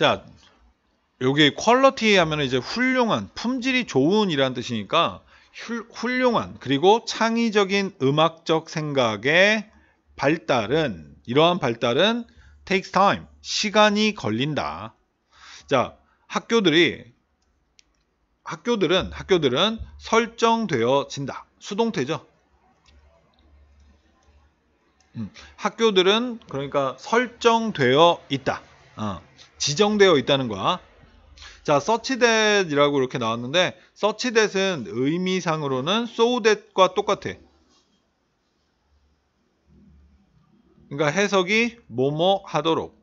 자, 여기 퀄러티 하면 이제 훌륭한, 품질이 좋은 이라는 뜻이니까 훌, 훌륭한, 그리고 창의적인 음악적 생각의 발달은, 이러한 발달은 takes time, 시간이 걸린다. 자, 학교들이 학교들은 학교들은 설정되어진다. 수동태죠. 음, 학교들은 그러니까 설정되어 있다. 어. 지정되어 있다는 거야. 자, 서치 t 이라고 이렇게 나왔는데 서치 t 은 의미상으로는 so t 과 똑같아. 그러니까 해석이 뭐뭐 하도록.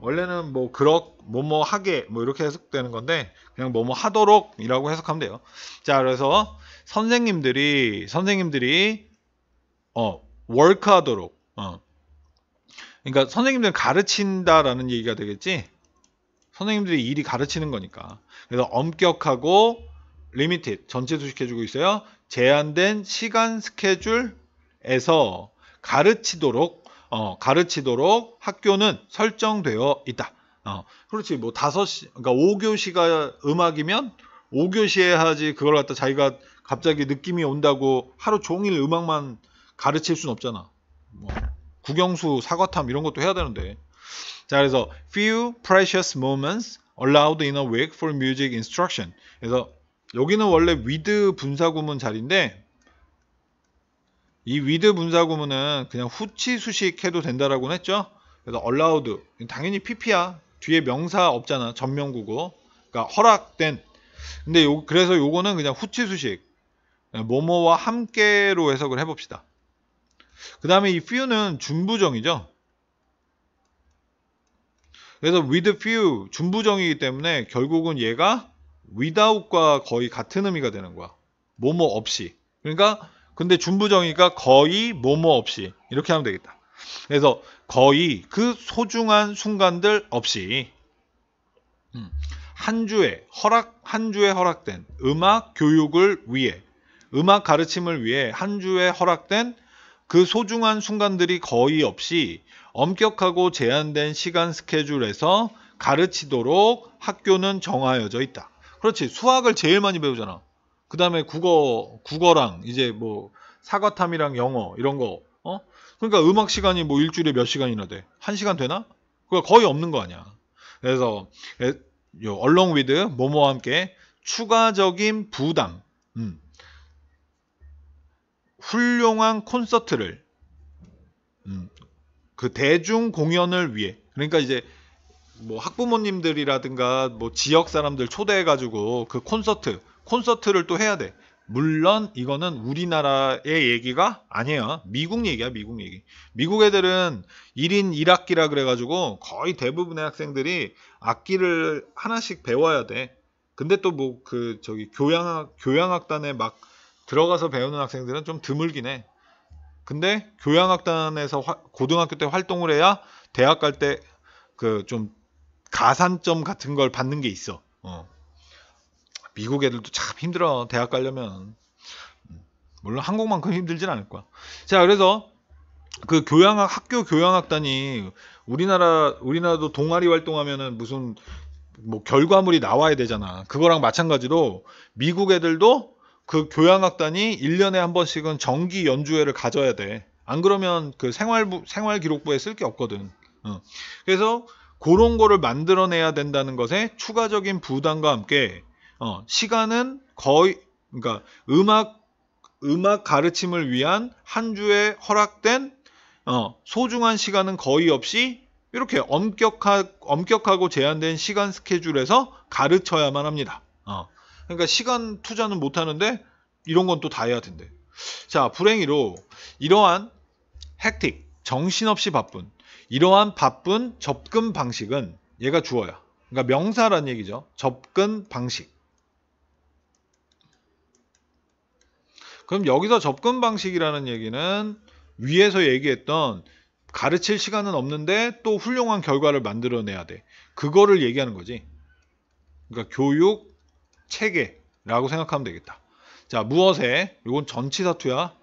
원래는 뭐 그럭 뭐뭐 하게 뭐 이렇게 해석되는 건데 그냥 뭐뭐 하도록이라고 해석하면 돼요. 자, 그래서 선생님들이 선생님들이 어, work하도록 어, 그러니까 선생님들 은 가르친다라는 얘기가 되겠지. 선생님들이 일이 가르치는 거니까. 그래서 엄격하고 리미티드 전체 수식해주고 있어요. 제한된 시간 스케줄에서 가르치도록 어, 가르치도록 학교는 설정되어 있다. 어, 그렇지 뭐 5시 그러니까 5교시가 음악이면 5교시에 하지 그걸 갖다 자기가 갑자기 느낌이 온다고 하루 종일 음악만 가르칠 순 없잖아. 뭐. 구경수 사과탐 이런 것도 해야 되는데. 자, 그래서 few precious moments allowed in a week for music instruction. 그래서 여기는 원래 with 분사구문 자리인데 이 with 분사구문은 그냥 후치 수식해도 된다라고 했죠. 그래서 allowed 당연히 pp야. 뒤에 명사 없잖아. 전명구고. 그러니까 허락된. 근데 요, 그래서 요거는 그냥 후치 수식. 네, 뭐뭐와 함께로 해석을 해봅시다. 그 다음에 이 few는 준부정이죠. 그래서 with few 준부정이기 때문에 결국은 얘가 without과 거의 같은 의미가 되는 거야. 뭐뭐 없이. 그러니까 근데 준부정이가 거의 뭐뭐 없이 이렇게 하면 되겠다. 그래서 거의 그 소중한 순간들 없이 음. 한 주에 허락 한 주에 허락된 음악 교육을 위해 음악 가르침을 위해 한 주에 허락된 그 소중한 순간들이 거의 없이 엄격하고 제한된 시간 스케줄에서 가르치도록 학교는 정하여져 있다. 그렇지. 수학을 제일 많이 배우잖아. 그 다음에 국어, 국어랑 이제 뭐 사과탐이랑 영어 이런 거. 어? 그러니까 음악 시간이 뭐 일주일에 몇 시간이나 돼? 한 시간 되나? 그거 거의 없는 거 아니야. 그래서 요 얼렁 위드 모모와 함께 추가적인 부담. 음. 훌륭한 콘서트를 음, 그 대중 공연을 위해 그러니까 이제 뭐 학부모님들이라든가 뭐 지역 사람들 초대해 가지고 그 콘서트 콘서트를 또 해야 돼. 물론 이거는 우리나라의 얘기가 아니에요 미국 얘기야, 미국 얘기. 미국 애들은 1인 1악기라 그래 가지고 거의 대부분의 학생들이 악기를 하나씩 배워야 돼. 근데 또 뭐 그 저기 교양악교양학단에막 들어가서 배우는 학생들은 좀 드물긴 해. 근데 교양학단에서 화, 고등학교 때 활동을 해야 대학 갈 때 그 좀 가산점 같은 걸 받는 게 있어. 어. 미국 애들도 참 힘들어. 대학 가려면 음, 물론 한국만큼 힘들진 않을 거야. 자, 그래서 그 교양학 학교 교양학단이 우리나라 우리나라도 동아리 활동하면은 무슨 뭐 결과물이 나와야 되잖아. 그거랑 마찬가지로 미국 애들도 그 교향악단이 1년에 한 번씩은 정기 연주회를 가져야 돼. 안 그러면 그 생활부, 생활기록부에 쓸 게 없거든. 어. 그래서 그런 거를 만들어내야 된다는 것에 추가적인 부담과 함께 어, 시간은 거의 그러니까 음악 음악 가르침을 위한 한 주에 허락된 어, 소중한 시간은 거의 없이 이렇게 엄격하, 엄격하고 제한된 시간 스케줄에서 가르쳐야만 합니다. 어. 그러니까 시간 투자는 못 하는데 이런 건 또 다 해야 된대. 자, 불행히로 이러한 헥틱, 정신없이 바쁜 이러한 바쁜 접근 방식은 얘가 주어야. 그러니까 명사란 얘기죠. 접근 방식. 그럼 여기서 접근 방식이라는 얘기는 위에서 얘기했던 가르칠 시간은 없는데 또 훌륭한 결과를 만들어내야 돼. 그거를 얘기하는 거지. 그러니까 교육, 체계라고 생각하면 되겠다. 자, 무엇에? 이건 전치사투야.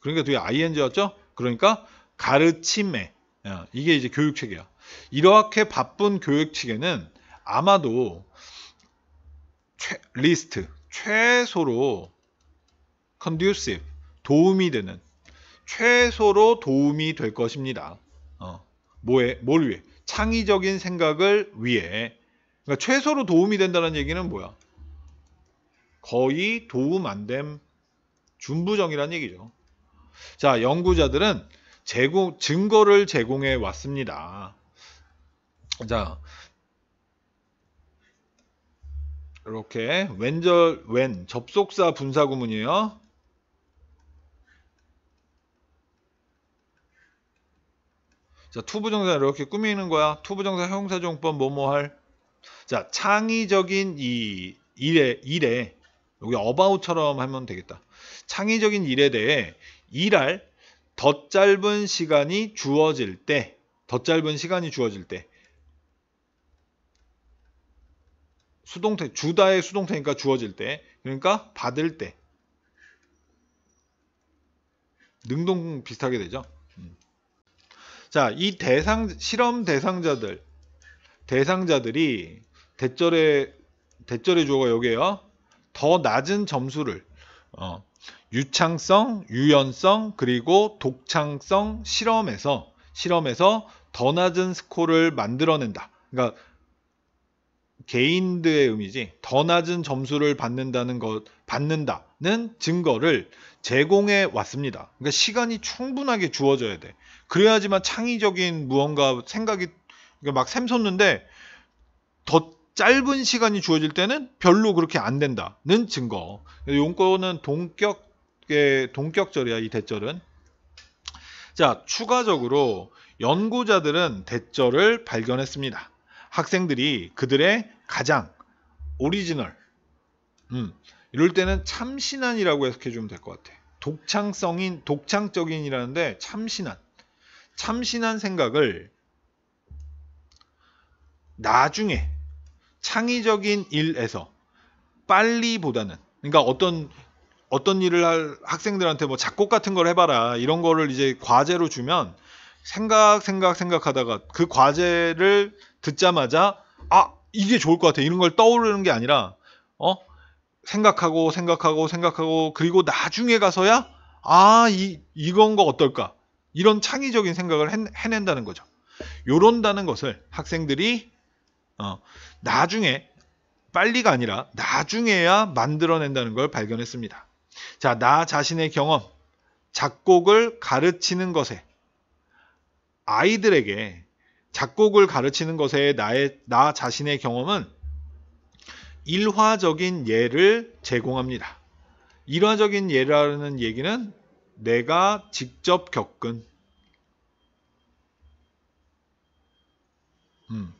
그러니까 뒤에 ing였죠? 그러니까 가르침에. 이게 이제 교육체계야. 이렇게 바쁜 교육체계는 아마도 최, 리스트, 최소로 conducive, 도움이 되는, 최소로 도움이 될 것입니다. 어, 뭐에, 뭘 위해? 창의적인 생각을 위해 그러니까 최소로 도움이 된다는 얘기는 뭐야? 거의 도움 안됨 준부정이란 얘기죠. 자, 연구자들은 제공, 증거를 제공해 왔습니다. 자, 이렇게 왼절 왼 접속사 분사 구문이에요. 자, 투부정사 이렇게 꾸미는 거야. 투부정사 형사정법 뭐뭐 할 자, 창의적인 이 일에, 일에, 여기 about처럼 하면 되겠다. 창의적인 일에 대해 일할 더 짧은 시간이 주어질 때, 더 짧은 시간이 주어질 때, 수동태, 주다의 수동태니까 주어질 때, 그러니까 받을 때. 능동 비슷하게 되죠. 음. 자, 이 대상, 실험 대상자들, 대상자들이 대절의 대절의 주어가 여기에요. 더 낮은 점수를 어, 유창성, 유연성, 그리고 독창성 실험에서 실험에서 더 낮은 스코어를 만들어낸다. 그러니까 개인들의 의미지. 더 낮은 점수를 받는다는 것 받는다는 증거를 제공해 왔습니다. 그러니까 시간이 충분하게 주어져야 돼. 그래야지만 창의적인 무언가 생각이 그러니까 막 샘솟는데 더 짧은 시간이 주어질 때는 별로 그렇게 안 된다는 증거. 용건은 동격의 예, 동격절이야 이 대절은. 자 추가적으로 연구자들은 대절을 발견했습니다. 학생들이 그들의 가장 오리지널. 음, 이럴 때는 참신한이라고 해석해 주면 될 것 같아. 독창성인 독창적인이라는데 참신한 참신한 생각을 나중에 창의적인 일에서 빨리보다는 그러니까 어떤 어떤 일을 할 학생들한테 뭐 작곡 같은 걸 해봐라 이런 거를 이제 과제로 주면 생각 생각 생각하다가 그 과제를 듣자마자 아 이게 좋을 것 같아 이런 걸 떠오르는 게 아니라 어 생각하고 생각하고 생각하고 그리고 나중에 가서야 아이 이건 거 어떨까 이런 창의적인 생각을 해, 해낸다는 거죠. 요런다는 것을 학생들이 어, 나중에 빨리가 아니라 나중에야 만들어낸다는 걸 발견했습니다. 자, 나 자신의 경험, 작곡을 가르치는 것에 아이들에게 작곡을 가르치는 것에 나의 나 자신의 경험은 일화적인 예를 제공합니다. 일화적인 예라는 얘기는 내가 직접 겪은 음,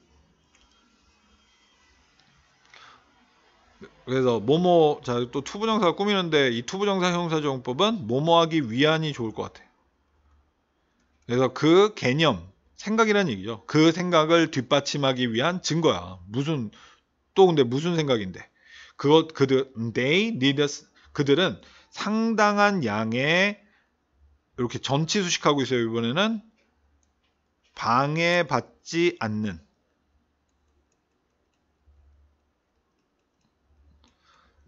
그래서 뭐뭐 자또 투부정사 꾸미는데 이 투부정사 형사조형법은 뭐뭐하기 위안이 좋을 것 같아. 요 그래서 그 개념 생각이란 얘기죠. 그 생각을 뒷받침하기 위한 증거야. 무슨 또 근데 무슨 생각인데? 그것 그들 they need us, 그들은 상당한 양의 이렇게 전치 수식하고 있어요. 이번에는 방해받지 않는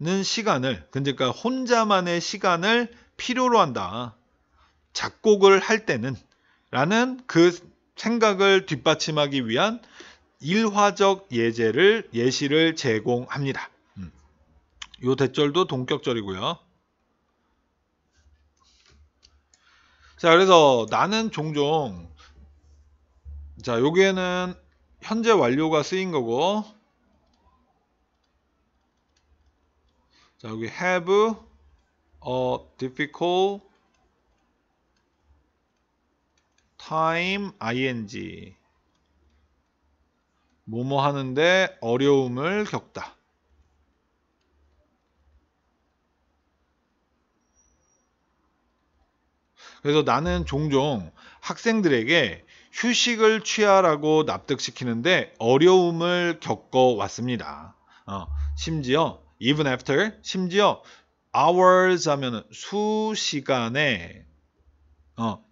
는 시간을 그러니까 혼자만의 시간을 필요로 한다. 작곡을 할 때는 라는 그 생각을 뒷받침하기 위한 일화적 예제를 예시를 제공합니다. 음. 요 대절도 동격절이고요. 자, 그래서 나는 종종 자, 여기에는 현재 완료가 쓰인 거고 자 여기 have a difficult time ing 뭐뭐 하는데 어려움을 겪다 그래서 나는 종종 학생들에게 휴식을 취하라고 납득시키는데 어려움을 겪어 왔습니다. 어, 심지어 even after 심지어 hours 하면은 수시간에 어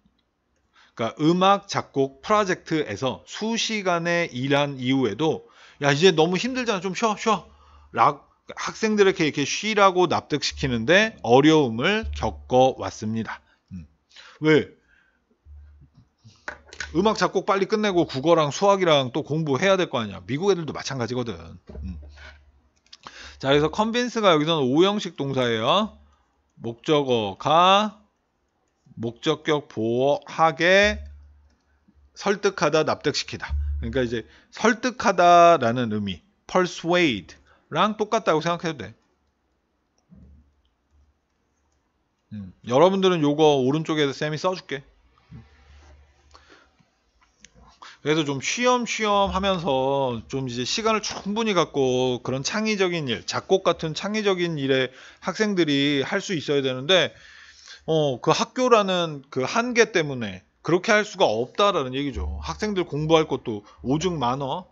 그러니까 음악 작곡 프로젝트에서 수시간에 일한 이후에도 야 이제 너무 힘들잖아 좀 쉬어 쉬어 학생들에게 이렇게 쉬라고 납득시키는데 어려움을 겪어 왔습니다. 음. 왜? 음악 작곡 빨리 끝내고 국어랑 수학이랑 또 공부해야 될 거 아니야. 미국 애들도 마찬가지거든. 음. 자, 그래서 컨빈스가 여기서는 5형식 동사예요. 목적어가 목적격 보호하게 설득하다, 납득시키다. 그러니까 이제 설득하다라는 의미, persuade랑 똑같다고 생각해도 돼. 음, 여러분들은 요거 오른쪽에서 쌤이 써줄게. 그래서 좀 쉬엄쉬엄 하면서 좀 이제 시간을 충분히 갖고 그런 창의적인 일, 작곡 같은 창의적인 일에 학생들이 할 수 있어야 되는데, 어, 그 학교라는 그 한계 때문에 그렇게 할 수가 없다라는 얘기죠. 학생들 공부할 것도 오죽 많어.